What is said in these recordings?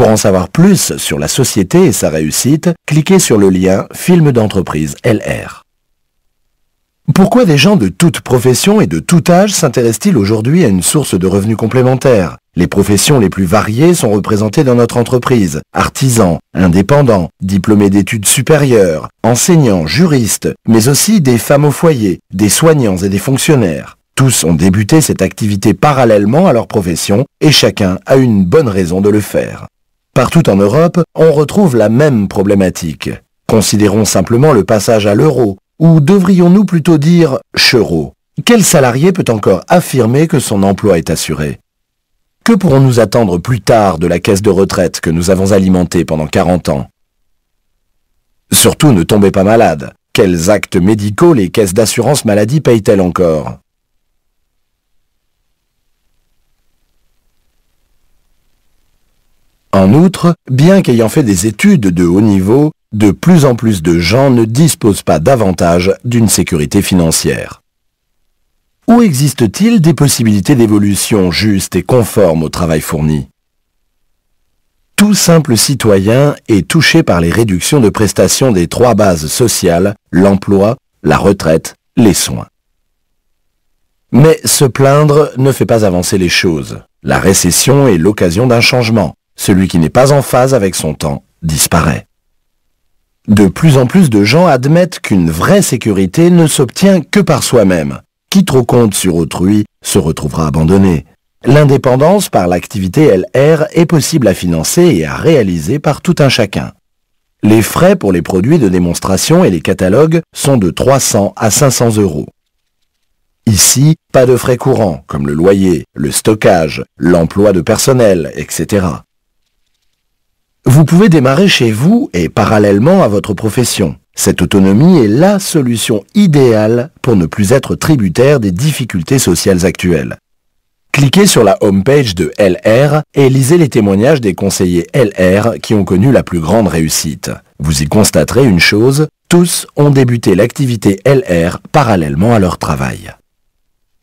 Pour en savoir plus sur la société et sa réussite, cliquez sur le lien Film d'entreprise LR. Pourquoi des gens de toute profession et de tout âge s'intéressent-ils aujourd'hui à une source de revenus complémentaires Les professions les plus variées sont représentées dans notre entreprise. Artisans, indépendants, diplômés d'études supérieures, enseignants, juristes, mais aussi des femmes au foyer, des soignants et des fonctionnaires. Tous ont débuté cette activité parallèlement à leur profession et chacun a une bonne raison de le faire. Partout en Europe, on retrouve la même problématique. Considérons simplement le passage à l'euro, ou devrions-nous plutôt dire chereau. Quel salarié peut encore affirmer que son emploi est assuré Que pourrons-nous attendre plus tard de la caisse de retraite que nous avons alimentée pendant 40 ans Surtout ne tombez pas malade. Quels actes médicaux les caisses d'assurance maladie payent-elles encore En outre, bien qu'ayant fait des études de haut niveau, de plus en plus de gens ne disposent pas davantage d'une sécurité financière. Où existe-t-il des possibilités d'évolution juste et conforme au travail fourni Tout simple citoyen est touché par les réductions de prestations des trois bases sociales, l'emploi, la retraite, les soins. Mais se plaindre ne fait pas avancer les choses. La récession est l'occasion d'un changement. Celui qui n'est pas en phase avec son temps disparaît. De plus en plus de gens admettent qu'une vraie sécurité ne s'obtient que par soi-même. Qui trop compte sur autrui se retrouvera abandonné. L'indépendance par l'activité LR est possible à financer et à réaliser par tout un chacun. Les frais pour les produits de démonstration et les catalogues sont de 300 à 500 euros. Ici, pas de frais courants, comme le loyer, le stockage, l'emploi de personnel, etc. Vous pouvez démarrer chez vous et parallèlement à votre profession. Cette autonomie est la solution idéale pour ne plus être tributaire des difficultés sociales actuelles. Cliquez sur la homepage de LR et lisez les témoignages des conseillers LR qui ont connu la plus grande réussite. Vous y constaterez une chose, tous ont débuté l'activité LR parallèlement à leur travail.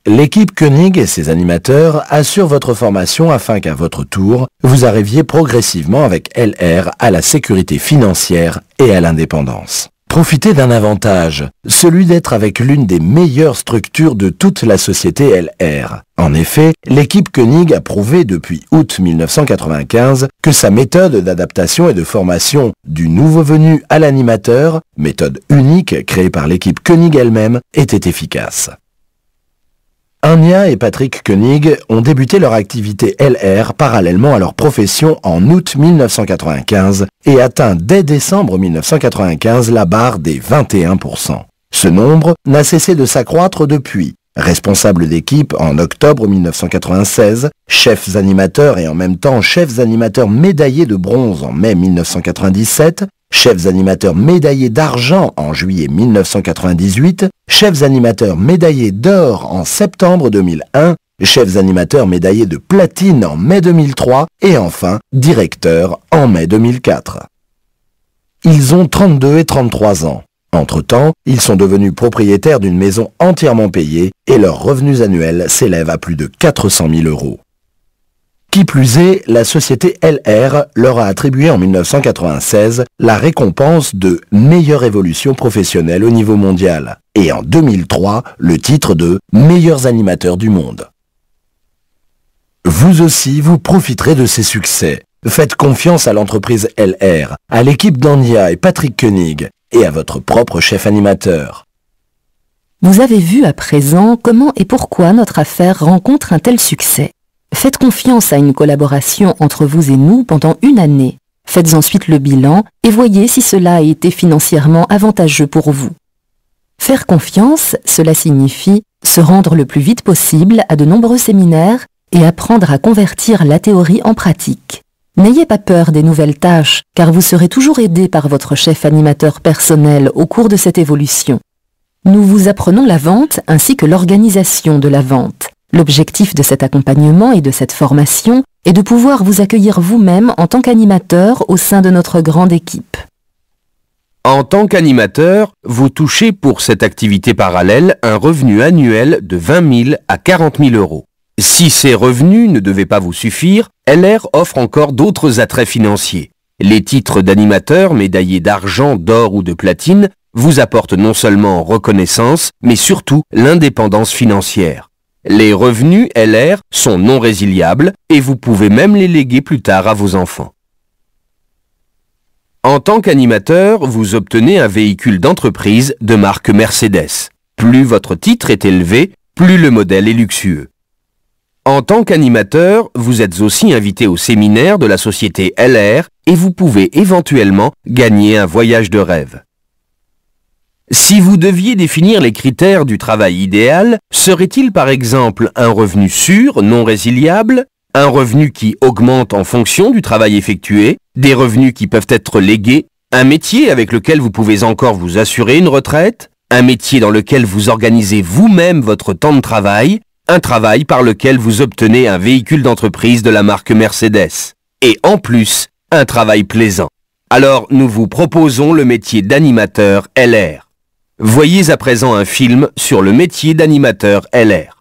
L'équipe Koenig et ses animateurs assurent votre formation afin qu'à votre tour, vous arriviez progressivement avec LR à la sécurité financière et à l'indépendance. Profitez d'un avantage, celui d'être avec l'une des meilleures structures de toute la société LR. En effet, l'équipe Koenig a prouvé depuis août 1995 que sa méthode d'adaptation et de formation du nouveau venu à l'animateur, méthode unique créée par l'équipe Koenig elle-même, était efficace. Ania et Patrick Koenig ont débuté leur activité LR parallèlement à leur profession en août 1995 et atteint dès décembre 1995 la barre des 21%. Ce nombre n'a cessé de s'accroître depuis. Responsable d'équipe en octobre 1996, chefs animateurs et en même temps chefs animateurs médaillés de bronze en mai 1997, chefs animateurs médaillés d'argent en juillet 1998, chefs animateurs médaillés d'or en septembre 2001, chefs animateurs médaillés de platine en mai 2003 et enfin directeurs en mai 2004. Ils ont 32 et 33 ans. Entre-temps, ils sont devenus propriétaires d'une maison entièrement payée et leurs revenus annuels s'élèvent à plus de 400 000 euros. Qui plus est, la société LR leur a attribué en 1996 la récompense de meilleure évolution professionnelle au niveau mondial et en 2003 le titre de meilleurs animateurs du monde. Vous aussi, vous profiterez de ces succès. Faites confiance à l'entreprise LR, à l'équipe d'Andia et Patrick Koenig, et à votre propre chef animateur. Vous avez vu à présent comment et pourquoi notre affaire rencontre un tel succès. Faites confiance à une collaboration entre vous et nous pendant une année. Faites ensuite le bilan et voyez si cela a été financièrement avantageux pour vous. Faire confiance, cela signifie se rendre le plus vite possible à de nombreux séminaires et apprendre à convertir la théorie en pratique. N'ayez pas peur des nouvelles tâches, car vous serez toujours aidé par votre chef animateur personnel au cours de cette évolution. Nous vous apprenons la vente ainsi que l'organisation de la vente. L'objectif de cet accompagnement et de cette formation est de pouvoir vous accueillir vous-même en tant qu'animateur au sein de notre grande équipe. En tant qu'animateur, vous touchez pour cette activité parallèle un revenu annuel de 20 000 à 40 000 euros. Si ces revenus ne devaient pas vous suffire, LR offre encore d'autres attraits financiers. Les titres d'animateur médaillés d'argent, d'or ou de platine vous apportent non seulement reconnaissance, mais surtout l'indépendance financière. Les revenus LR sont non résiliables et vous pouvez même les léguer plus tard à vos enfants. En tant qu'animateur, vous obtenez un véhicule d'entreprise de marque Mercedes. Plus votre titre est élevé, plus le modèle est luxueux. En tant qu'animateur, vous êtes aussi invité au séminaire de la société LR et vous pouvez éventuellement gagner un voyage de rêve. Si vous deviez définir les critères du travail idéal, serait-il par exemple un revenu sûr, non résiliable, un revenu qui augmente en fonction du travail effectué, des revenus qui peuvent être légués, un métier avec lequel vous pouvez encore vous assurer une retraite, un métier dans lequel vous organisez vous-même votre temps de travail, un travail par lequel vous obtenez un véhicule d'entreprise de la marque Mercedes, et en plus, un travail plaisant. Alors nous vous proposons le métier d'animateur LR. Voyez à présent un film sur le métier d'animateur LR.